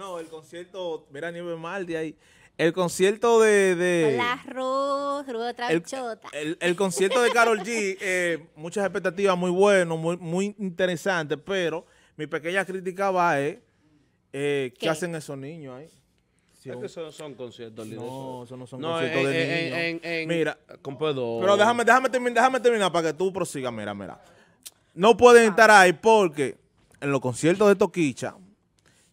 No, el concierto, mira Nieve de ahí. El concierto de... de el, el, el, concierto de Carol G, eh, muchas expectativas, muy bueno, muy, muy interesante, pero mi pequeña crítica va es, eh, eh ¿Qué? hacen esos niños ahí? Es que no son conciertos, No, esos no son conciertos de niños. mira, con Pero déjame, déjame, terminar, déjame terminar para que tú prosigas. Mira, mira. No pueden estar ahí porque en los conciertos de Toquicha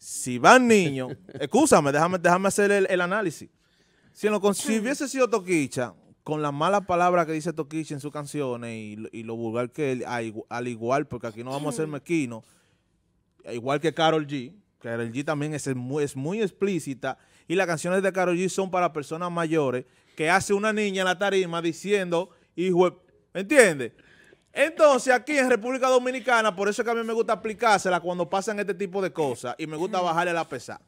si van niños, escúchame, déjame, déjame hacer el, el análisis. Si, lo, si, hubiese sido Toquicha, con las malas palabras que dice Toquicha en sus canciones y, lo vulgar que él, al igual, porque aquí no vamos a ser mezquinos, igual que Carol G, Carol G también es es muy explícita, y las canciones de Carol G son para personas mayores, que hace una niña en la tarima diciendo, hijo, ¿me entiendes? Entonces, aquí en República Dominicana, por eso es que a mí me gusta aplicársela cuando pasan este tipo de cosas y me gusta bajarle la pesada.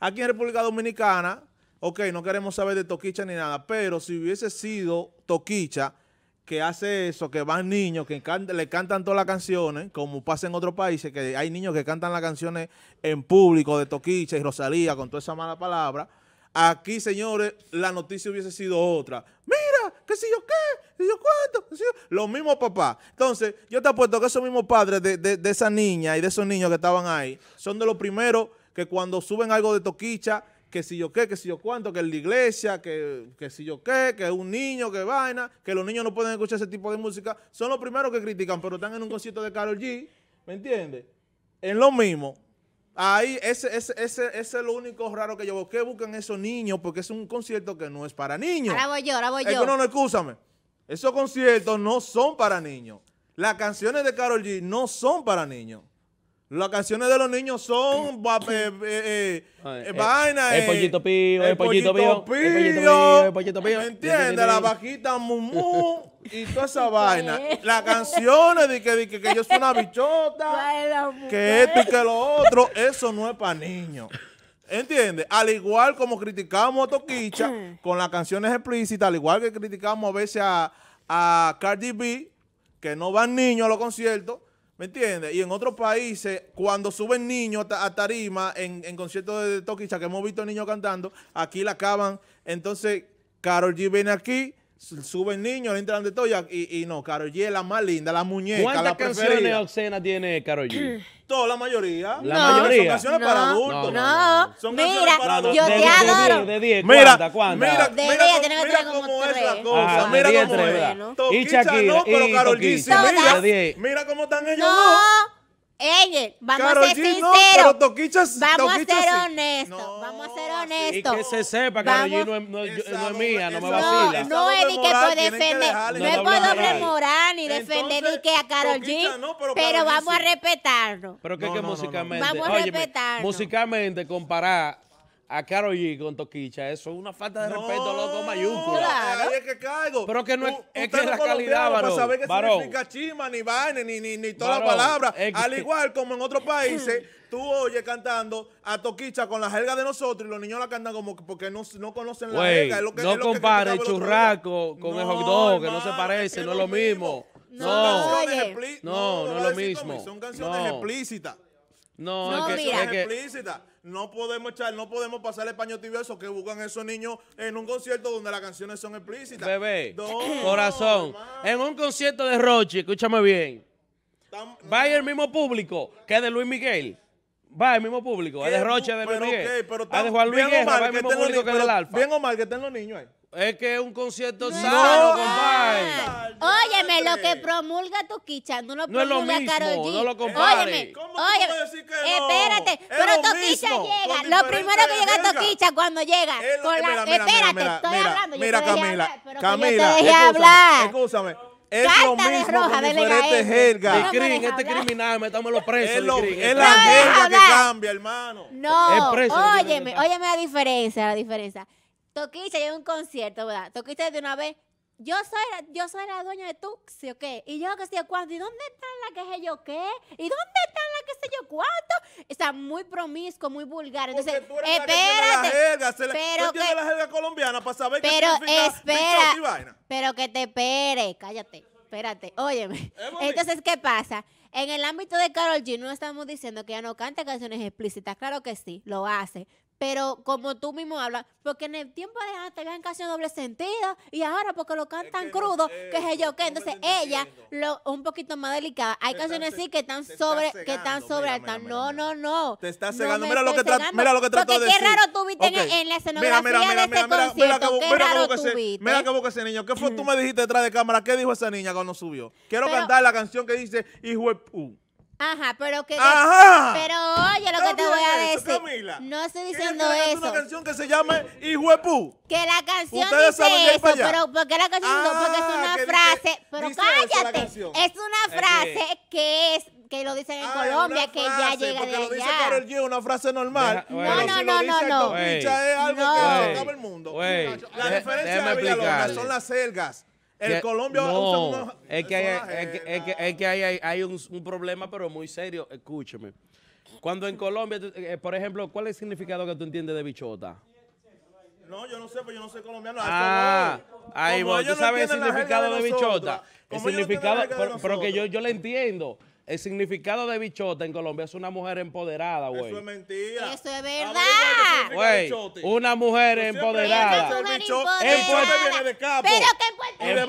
Aquí en República Dominicana, ok, no queremos saber de Toquicha ni nada, pero si hubiese sido Toquicha que hace eso, que van niños, que le cantan todas las canciones, como pasa en otros países, que hay niños que cantan las canciones en público de Toquicha y Rosalía con toda esa mala palabra, aquí, señores, la noticia hubiese sido otra. ¡Mira! que qué yo qué, qué yo cuánto, Los mismos papás. Entonces, yo te apuesto que esos mismos padres de, de, esa niña y de esos niños que estaban ahí, son de los primeros que cuando suben algo de toquicha, que si yo qué, que si yo cuánto, que es la iglesia, que, si yo qué, que es un niño, que vaina, que los niños no pueden escuchar ese tipo de música, son los primeros que critican, pero están en un concierto de Carol G, ¿me entiendes? En lo mismo, Ahí, ese, ese, ese, es lo único raro que yo veo. ¿Qué buscan esos niños? Porque es un concierto que no es para niños. Ahora voy yo, ahora voy yo. no, no, escúchame. Esos conciertos no son para niños. Las canciones de Carol G no son para niños. Las canciones de los niños son eh, eh, eh, vainas El pollito pío, el pollito pío. El pollito pío. entiendes? La bajita, mumu y toda esa vaina. Las canciones de que, que, yo soy una bichota, que esto y que lo otro, eso no es para niños. ¿Entiendes? Al igual como criticamos a Toquicha con las canciones explícitas, al igual que criticamos a veces a, a Cardi B, que no van niños a los conciertos ¿Me entiendes? Y en otros países, cuando suben niños a tarima en, en conciertos de Toquicha, que hemos visto niños cantando, aquí la acaban. Entonces, Carol G viene aquí, suben niños, entran de Toya y, y no, Carol G es la más linda, la muñeca, la canciones tiene Carol G? la mayoría. La no, Son para adultos. No, mira, yo te adoro. Mira, mira, como cómo es la cosa. Ah, mira como cómo es. Y no, pero Carol G, mira. Mira están ellos no. dos vamos a ser sinceros. vamos, a ser honestos, vamos a ser honestos. Y que se sepa que Karol G no es, mía, no me vacila. No, es ni que por defender, no es por doble ni defender ni que a Karol G, pero vamos a respetarlo. Pero que que musicalmente, vamos a respetarlo. Musicalmente comparar a Karol G con Toquicha, eso es una falta de respeto, loco, mayúscula es que caigo. Pero que no es, la calidad, Para saber que significa chima, ni vaina, ni, ni, ni toda la palabra. Al igual como en otros países, tú oyes cantando a Toquicha con la jerga de nosotros y los niños la cantan como porque no, conocen la jerga. lo que, no compare el churraco con el hot dog, que no se parece, no es lo mismo. No, no, no, es lo mismo. Son canciones explícitas. No, no, es que, Es explícita. No podemos echar, no podemos pasar el paño tibioso que buscan esos niños en un concierto donde las canciones son explícitas. Bebé, corazón, en un concierto de Roche, escúchame bien, va el mismo público que de Luis Miguel. Va el mismo público, es de Roche, de Luis Miguel. Okay, de Juan Luis Guerra, va el mismo público que del Alfa. Bien o mal que estén los niños ahí. Es que es un concierto sano, compadre. Óyeme, lo que promulga Toquicha no lo promulga no es lo mismo, Karol ¿Cómo decir que no? Espérate, pero Toquicha llega. Lo primero que llega Toquicha cuando llega. espérate, estoy hablando. Mira, Camila. Camila. Yo te hablar. Escúchame. Es Carta lo mismo de roja, con diferentes Este, este criminal, metámoslo preso. Es, lo, es la jerga que cambia, hermano. No, óyeme, óyeme la diferencia, la diferencia. Toquiste yo un concierto, ¿verdad? Toquiste de una vez, yo soy, la, yo soy la dueña de Tuxi, qué? Y yo que sé yo cuánto, ¿y dónde están las que sé yo qué? ¿Y dónde están las que sé yo cuánto? Está muy promiscuo, muy vulgar. Entonces, espérate. La pero para saber pero qué Pero que te espere, cállate, espérate, óyeme. Entonces, ¿qué pasa? En el ámbito de Carol G no estamos diciendo que ella no cante canciones explícitas, claro que sí, lo hace, pero como tú mismo hablas, porque en el tiempo de antes tenían canciones doble sentido y ahora porque lo cantan crudo, no sé, que yo qué. Entonces ella, lo, un poquito más delicada. Hay canciones así que están sobre, que están sobre mira, No, no, no. Te estás cegando. mira, lo que cegando. mira lo que trató de decir. Porque qué raro tú viste en, en, la escenografía de este concierto. qué raro viste. Mira que busca ese niño. ¿Qué fue tú me dijiste detrás de cámara? ¿Qué dijo esa niña cuando subió? Quiero cantar la canción que dice Hijo de... Ajá, pero que. Ajá. Pero oye lo que te voy a decir. no estoy diciendo eso. una canción que se llama Hijuepú. Que la canción Ustedes dice eso, pero ¿por qué la canción no? Porque es ah, una frase. pero cállate. Es una frase que, es que lo dicen en ah, Colombia, que ya llega de allá. Lo dice Karol G, una frase normal. Deja, no, no, si no, no, no. Es algo no. que No. acaba el mundo. Wey, la diferencia de, de Villalona son las selgas. En Colombia no, es que, hay, es, que, hay, hay un, problema, pero muy serio. Escúcheme. Cuando en Colombia, eh, por ejemplo, ¿cuál es el significado que tú entiendes de bichota? No, yo no sé, pues yo no soy colombiano. Ah, ahí vos, ¿tú sabes el significado de, bichota? El significado, pero, que yo, yo le entiendo. El significado de bichota en Colombia es una mujer empoderada, güey. Eso es mentira. Eso es verdad. Güey, una mujer empoderada. es empoderada. En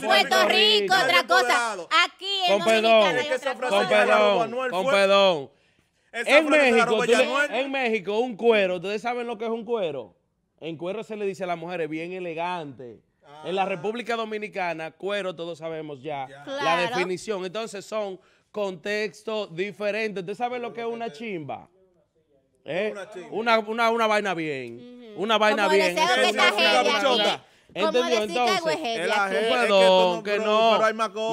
Puerto Rico. Rico, otra cosa. Aquí en Dominicana Con perdón, En México, en México, un cuero, ¿ustedes saben lo que es un cuero? En cuero se le dice a las mujeres bien elegante. En la ah. República Dominicana, cuero, todos sabemos ya, la definición. Entonces son contextos diferentes. ¿Ustedes saben lo que es una chimba? ¿Eh? una, una, una, vaina bien. Una vaina bien. Entendido, entonces. perdón, que, no,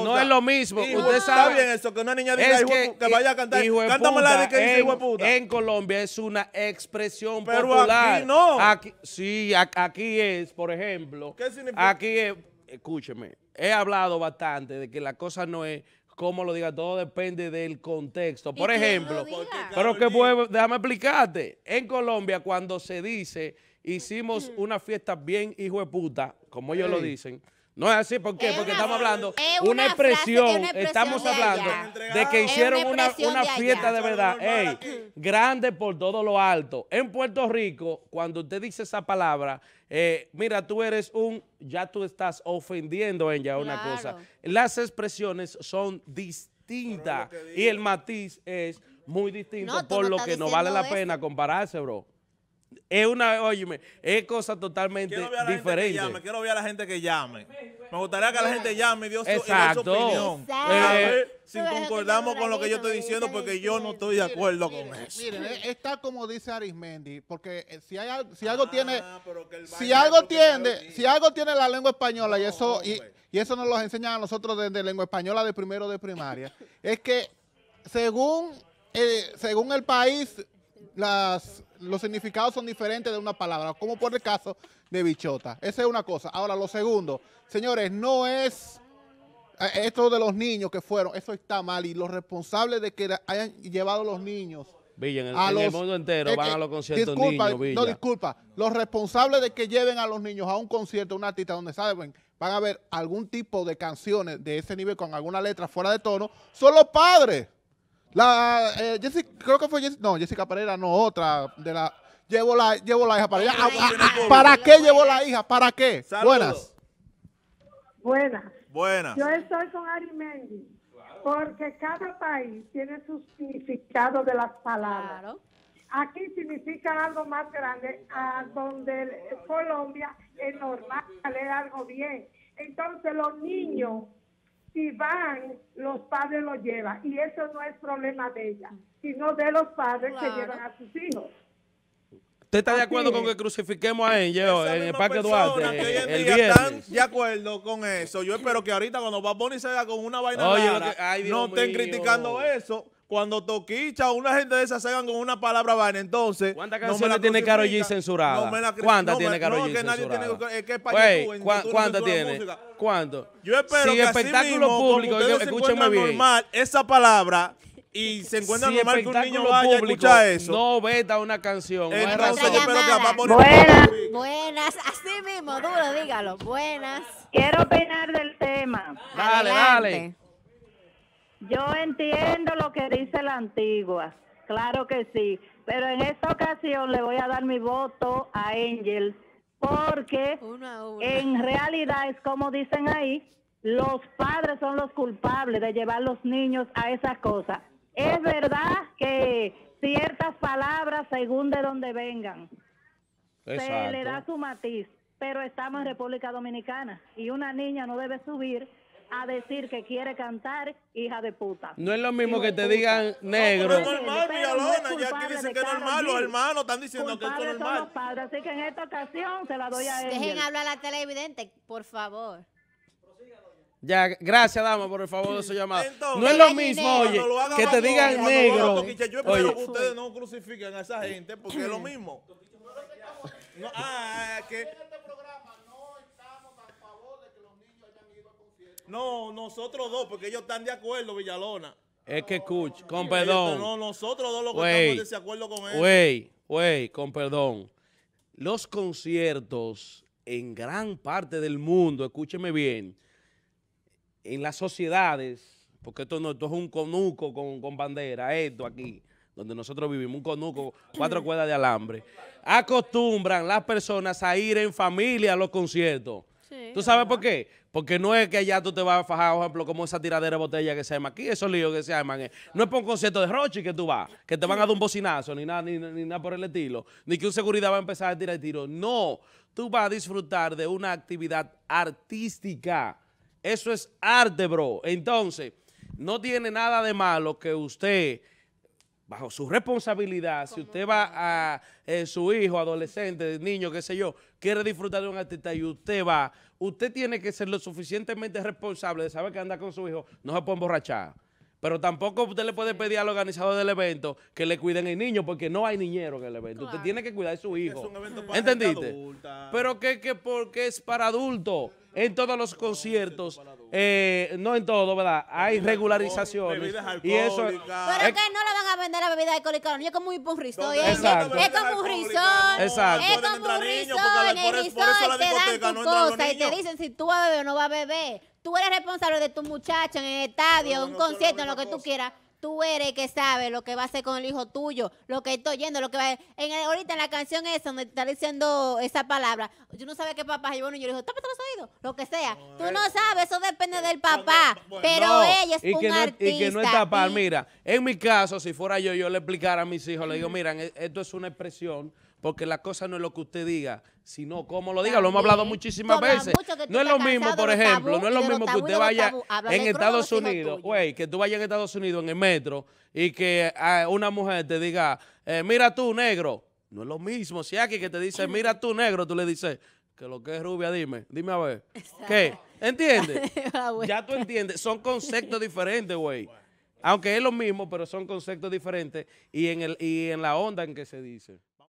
No es lo mismo. usted sabe. Está bien eso, que una niña diga es que, vaya a cantar. Cántame la de que dice hijo puta. En Colombia es una expresión popular. Aquí no. sí, aquí es, por ejemplo. ¿Qué significa? Aquí es, escúcheme, he hablado bastante de que la cosa no es como lo diga, todo depende del contexto. Por ejemplo, pero que déjame explicarte. En Colombia, cuando se dice hicimos mm. una fiesta bien hijo de puta, como ellos lo dicen, no es así, ¿por qué? Porque estamos hablando, de una, expresión, estamos hablando de, que hicieron una, fiesta de, verdad, mm. grande por todo lo alto. En Puerto Rico, cuando usted dice esa palabra, eh, mira, tú eres un, ya tú estás ofendiendo en una cosa. Las expresiones son distintas y el matiz es muy distinto, por lo que no vale la pena compararse, bro. Es una, óyeme, es cosa totalmente diferente. quiero ver a la gente que llame. Me gustaría que la gente llame y dio su, Exacto. opinión. A ver eh, si concordamos con lo que yo estoy diciendo, porque yo no estoy de acuerdo con eso. Miren, eh, está como dice Arismendi, porque eh, si si algo ah, tiene, si algo tiene, si algo tiene la lengua española y eso, y, eso nos lo enseñan a nosotros desde lengua española de primero de primaria, es que según, según el país, las los significados son diferentes de una palabra, como por el caso de bichota. Esa es una cosa. Ahora, lo segundo, señores, no es eh, esto de los niños que fueron, eso está mal y los responsables de que hayan llevado a los niños. Villa, mundo entero van a los conciertos disculpa, niños, No, disculpa. Los responsables de que lleven a los niños a un concierto, a una artista donde saben, van a ver algún tipo de canciones de ese nivel con alguna letra fuera de tono, son los padres. La eh, Jessica, creo que fue Jessica, no, Jessica Pereira, no, otra de la llevo la llevo la hija para allá. Ah, ah, ¿Para qué llevo la hija? ¿Para qué? Buenas. Buenas. Buenas. Yo estoy con Ari Mendy. Porque cada país tiene su significado de las palabras. Claro. Aquí significa algo más grande, a donde Colombia es normal, leer algo bien. Entonces los niños si van, los padres los llevan. Y eso no es problema de ella, sino de los padres que llevan a sus hijos. ¿Usted está de acuerdo con que crucifiquemos a ellos en el Parque Duarte? el están de acuerdo con eso. Yo espero que ahorita cuando va se ponerse con una vaina no estén criticando eso cuando Toquicha o una gente de esas salgan con una palabra vaina, entonces. ¿Cuántas canciones tiene Caro G censurada? No ¿Cuántas tiene Caro G censurada? Es que ¿Cuántas tiene? ¿Cuánto? Yo espero si que espectáculo mismo, público, escúcheme bien. Normal, esa palabra y se encuentra normal que un niño vaya público, a escuchar eso. No veta una canción. No razón. Buenas, buenas, así mismo, duro, dígalo. Buenas. Quiero opinar del tema. Dale, dale. Yo entiendo lo que dice la antigua, claro que sí, pero en esta ocasión le voy a dar mi voto a Angel, porque en realidad es como dicen ahí, los padres son los culpables de llevar los niños a esas cosas. Es verdad que ciertas palabras, según de donde vengan, se le da su matiz, pero estamos en República Dominicana y una niña no debe subir a decir que quiere cantar hija de puta. No es lo mismo que te digan negro. No, es normal, Villalona. Ya aquí dicen que es normal. Los hermanos están diciendo que es normal. así que en esta ocasión se la doy a él Dejen hablar a la televidente, por favor. Ya, gracias, dama, por el favor de su llamada. no es lo mismo, oye, que te digan negro. yo espero que ustedes no crucifiquen a esa gente porque es lo mismo. No, ah, que No, nosotros dos, porque ellos están de acuerdo, Villalona. Es que escucha, con perdón. No, nosotros dos lo que de estamos acuerdo con ellos Güey, güey, con perdón. Los conciertos en gran parte del mundo, escúcheme bien, en las sociedades, porque esto, no, esto es un conuco con, con bandera, esto aquí, donde nosotros vivimos, un conuco, cuatro cuerdas de alambre, acostumbran las personas a ir en familia a los conciertos. ¿Tú sabes por qué? Porque no es que allá tú te vas a fajar, por ejemplo, como esa tiradera de botella que se llama aquí, esos líos que se llaman. Eh. No es por un concierto de Rochi que tú vas, que te van a dar un bocinazo, ni nada, ni, nada por el estilo, ni que un seguridad va a empezar a tirar tiro. No, tú vas a disfrutar de una actividad artística. Eso es arte, bro. Entonces, no tiene nada de malo que usted bajo su responsabilidad, si usted va a eh, su hijo, adolescente, niño, qué sé yo, quiere disfrutar de un artista y usted va, usted tiene que ser lo suficientemente responsable de saber que anda con su hijo, no se puede emborrachar. Pero tampoco usted le puede pedir al organizador del evento que le cuiden el niño, porque no hay niñero en el evento. Usted tiene que cuidar a su hijo. Es un evento para ¿Entendiste? Pero que, que porque es para adultos. En todos los conciertos eh, no en todo, ¿verdad? Hay regularizaciones. Pero es que no le van a vender la bebida alcohólica. Yo como un Es, es como un ¿eh? Exacto. Es como un En el te dan tu cosa y te dicen si tú o no vas a beber. Tú eres responsable de tu muchacho en el estadio, en un concierto, en lo que tú quieras tú eres que sabes lo que va a hacer con el hijo tuyo, lo que estoy oyendo, lo que va a... En ahorita en la canción esa donde está diciendo esa palabra, yo no sabía qué papá y yo le dijo, tápate los oídos, lo que sea. tú eh, no sabes, eso depende del papá, pero ella es un artista. Y que no es tapar, mira, en mi caso, si fuera yo, yo le explicara a mis hijos, le digo, miran, e, esto es una expresión porque la cosa no es lo que usted diga, sino cómo lo diga. Lo hemos hablado muchísimas veces. No es lo mismo, por ejemplo, no es lo mismo que usted vaya en Estados Unidos, güey, que tú vayas en Estados Unidos en el metro y que ah, una mujer te diga, eh, mira tú, negro. No es lo mismo. Si aquí que te dice, mira tú, negro, tú le dices, que lo que es rubia, dime, dime a ver. ¿Qué? ¿Entiendes? Ah, ya tú entiendes. Son conceptos diferentes, güey. Aunque es lo mismo, pero son conceptos diferentes y en, el, y en la onda en que se dice.